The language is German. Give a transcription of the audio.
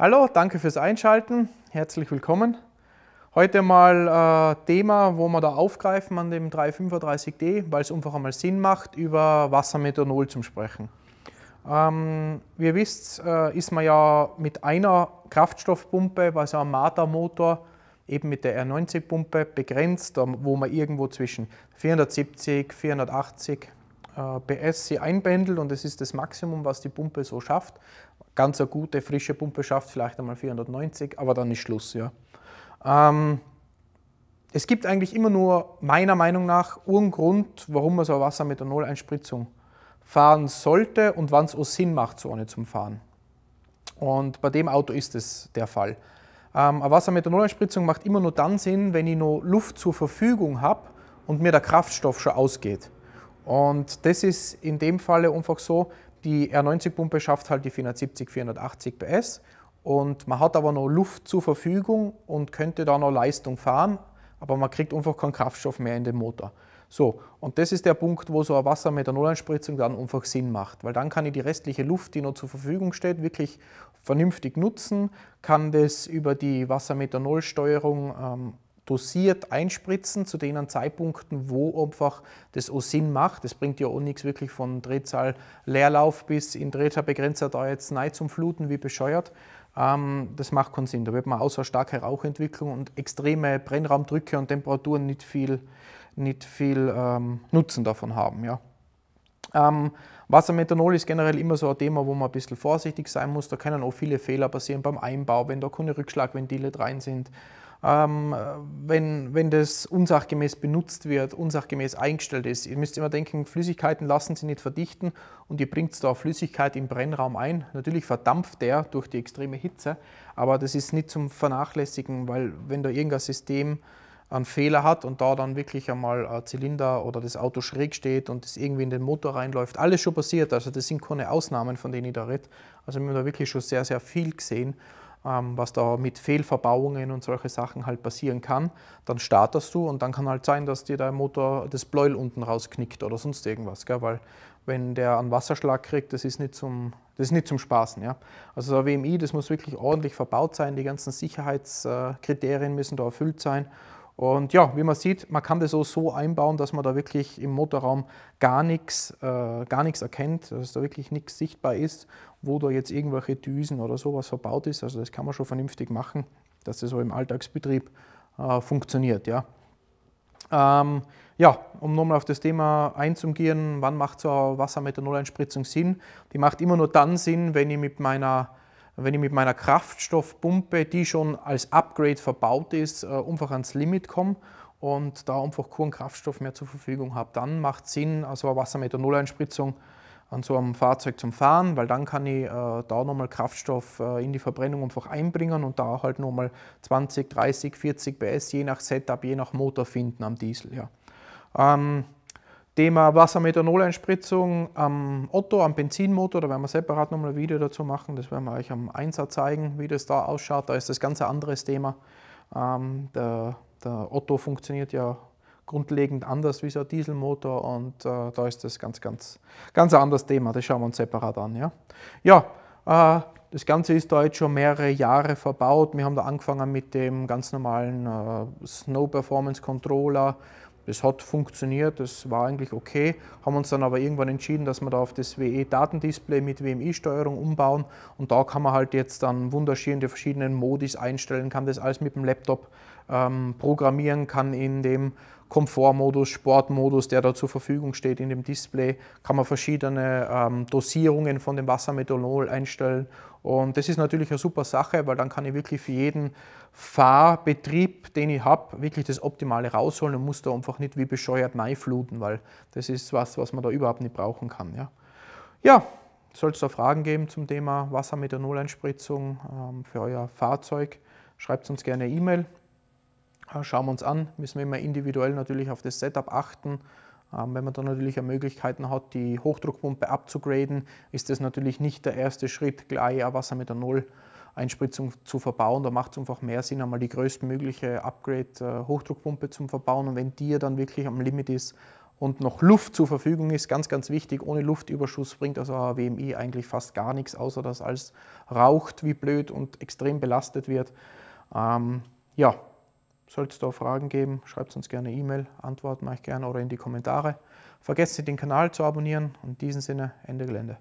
Hallo, danke fürs Einschalten, herzlich willkommen. Heute mal äh, Thema, wo wir da aufgreifen an dem 335D, weil es einfach einmal Sinn macht, über Wassermethanol zu sprechen. Ähm, wie ihr wisst, äh, ist man ja mit einer Kraftstoffpumpe, also einem Mata-Motor, eben mit der R90-Pumpe begrenzt, ähm, wo man irgendwo zwischen 470, 480 äh, PS sie einpendelt und das ist das Maximum, was die Pumpe so schafft ganz eine gute, frische Pumpe schafft, vielleicht einmal 490, aber dann ist Schluss. Ja. Ähm, es gibt eigentlich immer nur, meiner Meinung nach, einen Grund, warum man so eine Wassermethanol-Einspritzung fahren sollte und wann es auch Sinn macht, so eine zum Fahren. Und bei dem Auto ist es der Fall. Ähm, eine Wassermethanol-Einspritzung macht immer nur dann Sinn, wenn ich noch Luft zur Verfügung habe und mir der Kraftstoff schon ausgeht. Und das ist in dem Falle einfach so, die R90-Pumpe schafft halt die 470, 480 PS und man hat aber noch Luft zur Verfügung und könnte da noch Leistung fahren, aber man kriegt einfach keinen Kraftstoff mehr in den Motor. So, und das ist der Punkt, wo so eine Wassermethanol-Einspritzung dann einfach Sinn macht, weil dann kann ich die restliche Luft, die noch zur Verfügung steht, wirklich vernünftig nutzen, kann das über die Wassermethanol-Steuerung ähm, dosiert einspritzen zu den Zeitpunkten, wo einfach das auch Sinn macht. Das bringt ja auch nichts wirklich von Drehzahl Leerlauf bis in Drehzahlbegrenzer da jetzt neu zum Fluten wie bescheuert. Ähm, das macht keinen Sinn. Da wird man außer starke Rauchentwicklung und extreme Brennraumdrücke und Temperaturen nicht viel, nicht viel ähm, Nutzen davon haben. Ja. Ähm, Wassermethanol ist generell immer so ein Thema, wo man ein bisschen vorsichtig sein muss. Da können auch viele Fehler passieren beim Einbau, wenn da keine Rückschlagventile drin sind. Ähm, wenn, wenn das unsachgemäß benutzt wird, unsachgemäß eingestellt ist. Ihr müsst immer denken, Flüssigkeiten lassen sich nicht verdichten und ihr bringt da Flüssigkeit im Brennraum ein. Natürlich verdampft der durch die extreme Hitze, aber das ist nicht zum Vernachlässigen, weil wenn da irgendein System einen Fehler hat und da dann wirklich einmal ein Zylinder oder das Auto schräg steht und das irgendwie in den Motor reinläuft. Alles schon passiert, also das sind keine Ausnahmen, von denen ich da rede. Also wir haben da wirklich schon sehr, sehr viel gesehen, ähm, was da mit Fehlverbauungen und solche Sachen halt passieren kann. Dann startest du und dann kann halt sein, dass dir dein Motor das Bläul unten rausknickt oder sonst irgendwas, gell? weil wenn der einen Wasserschlag kriegt, das ist nicht zum, das ist nicht zum Spaßen. Ja? Also der WMI, das muss wirklich ordentlich verbaut sein, die ganzen Sicherheitskriterien müssen da erfüllt sein und ja, wie man sieht, man kann das auch so einbauen, dass man da wirklich im Motorraum gar nichts äh, gar nichts erkennt, dass da wirklich nichts sichtbar ist, wo da jetzt irgendwelche Düsen oder sowas verbaut ist. Also das kann man schon vernünftig machen, dass das so im Alltagsbetrieb äh, funktioniert. Ja. Ähm, ja, um nochmal auf das Thema einzugehen, wann macht so eine Wassermethanol-Einspritzung Sinn? Die macht immer nur dann Sinn, wenn ich mit meiner wenn ich mit meiner Kraftstoffpumpe, die schon als Upgrade verbaut ist, äh, einfach ans Limit komme und da einfach keinen Kraftstoff mehr zur Verfügung habe, dann macht es Sinn, also eine Wassermethanol-Einspritzung an so einem Fahrzeug zum Fahren, weil dann kann ich äh, da nochmal Kraftstoff äh, in die Verbrennung einfach einbringen und da halt nochmal 20, 30, 40 PS, je nach Setup, je nach Motor finden am Diesel. Ja. Ähm, Thema Wassermethanol-Einspritzung am Otto, am Benzinmotor, da werden wir separat nochmal ein Video dazu machen. Das werden wir euch am Einsatz zeigen, wie das da ausschaut. Da ist das ganz anderes Thema. Ähm, der, der, Otto funktioniert ja grundlegend anders wie so ein Dieselmotor und äh, da ist das ganz, ganz, ganz anderes Thema. Das schauen wir uns separat an. Ja, ja äh, das Ganze ist da jetzt schon mehrere Jahre verbaut. Wir haben da angefangen mit dem ganz normalen äh, Snow Performance Controller das hat funktioniert, das war eigentlich okay, haben uns dann aber irgendwann entschieden, dass wir da auf das WE-Datendisplay mit WMI-Steuerung umbauen und da kann man halt jetzt dann wunderschön die verschiedenen Modis einstellen, kann das alles mit dem Laptop ähm, programmieren kann in dem Komfortmodus, Sportmodus, der da zur Verfügung steht in dem Display, kann man verschiedene ähm, Dosierungen von dem Wassermethanol einstellen. Und das ist natürlich eine super Sache, weil dann kann ich wirklich für jeden Fahrbetrieb, den ich habe, wirklich das Optimale rausholen und muss da einfach nicht wie bescheuert fluten, weil das ist was, was man da überhaupt nicht brauchen kann. Ja, ja soll es da Fragen geben zum Thema Wassermethanol-Einspritzung ähm, für euer Fahrzeug, schreibt uns gerne E-Mail. E Schauen wir uns an, müssen wir immer individuell natürlich auf das Setup achten. Ähm, wenn man dann natürlich Möglichkeiten hat, die Hochdruckpumpe abzugraden, ist das natürlich nicht der erste Schritt, gleich eh ein Wasser mit Null Einspritzung zu verbauen. Da macht es einfach mehr Sinn, einmal die größtmögliche Upgrade-Hochdruckpumpe äh, zu verbauen. Und wenn die dann wirklich am Limit ist und noch Luft zur Verfügung ist, ganz, ganz wichtig, ohne Luftüberschuss bringt also eine WMI eigentlich fast gar nichts, außer dass alles raucht wie blöd und extrem belastet wird. Ähm, ja, sollte es da Fragen geben, schreibt uns gerne E-Mail, antworten euch gerne oder in die Kommentare. Vergesst nicht, den Kanal zu abonnieren. In diesem Sinne, Ende Gelände.